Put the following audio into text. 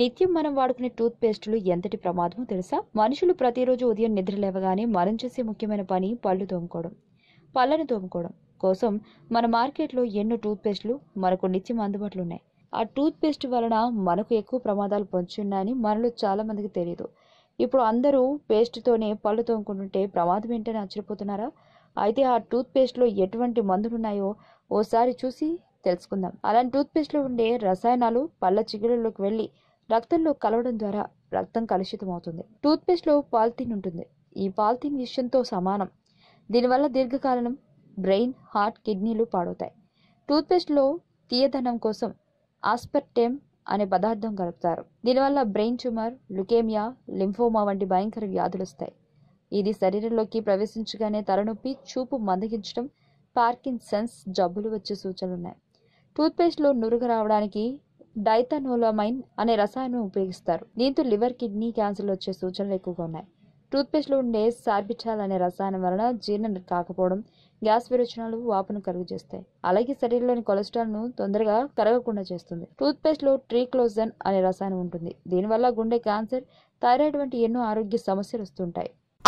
నిత్యం మనం వాడుకునే టూత్ పేస్టులు ఎంతటి ప్రమాదమో తెలుసా మనుషులు ప్రతిరోజు ఉదయం నిద్ర లేవగానే మనం చేసే ముఖ్యమైన పని పళ్ళు తోముకోవడం పళ్ళను తోముకోవడం కోసం మన మార్కెట్లో ఎన్నో టూత్ పేస్టులు మనకు నిత్యం అందుబాటులో ఉన్నాయి ఆ టూత్ పేస్ట్ వలన మనకు ఎక్కువ ప్రమాదాలు పంచున్నాయని మనలో చాలా మందికి తెలియదు ఇప్పుడు అందరూ పేస్ట్తోనే పళ్ళు తోముకుంటుంటే ప్రమాదం ఏంటని ఆశ్చర్యపోతున్నారా అయితే ఆ టూత్ పేస్ట్లో ఎటువంటి మందులున్నాయో ఓసారి చూసి తెలుసుకుందాం అలాంటి టూత్ పేస్ట్లో ఉండే రసాయనాలు పళ్ళ చిగుళ్ళలోకి వెళ్ళి రక్తంలో కలవడం ద్వారా రక్తం కలుషితం అవుతుంది టూత్పేస్ట్లో పాలిథిన్ ఉంటుంది ఈ పాలిథిన్ విషయంతో సమానం దీనివల్ల దీర్ఘకాలం బ్రెయిన్ హార్ట్ కిడ్నీలు పాడవుతాయి టూత్పేస్ట్లో తీయదనం కోసం ఆస్పర్టెమ్ అనే పదార్థం కలుపుతారు దీనివల్ల బ్రెయిన్ ట్యూమర్ లుకేమియా లింఫోమా వంటి భయంకర వ్యాధులు వస్తాయి ఇది శరీరంలోకి ప్రవేశించగానే తలనొప్పి చూపు మందగించడం పార్కిన్సన్స్ జబ్బులు వచ్చే సూచనలు ఉన్నాయి టూత్పేస్ట్లో నురుగు రావడానికి డైథనోలమైన్ అనే రసాయనం ఉపయోగిస్తారు దీంతో లివర్ కిడ్నీ క్యాన్సర్లు వచ్చే సూచనలు ఎక్కువగా ఉన్నాయి టూత్పేస్ట్లో ఉండే సార్బిటాల్ అనే రసాయనం వలన జీర్ణం కాకపోవడం గ్యాస్ విరోచనాలు వాపును కలుగు చేస్తాయి అలాగే శరీరంలోని కొలెస్ట్రాల్ను తొందరగా కరగకుండా చేస్తుంది టూత్పేస్ట్లో ట్రీక్లోజన్ అనే రసాయనం ఉంటుంది దీనివల్ల గుండె క్యాన్సర్ థైరాయిడ్ వంటి ఎన్నో ఆరోగ్య సమస్యలు వస్తుంటాయి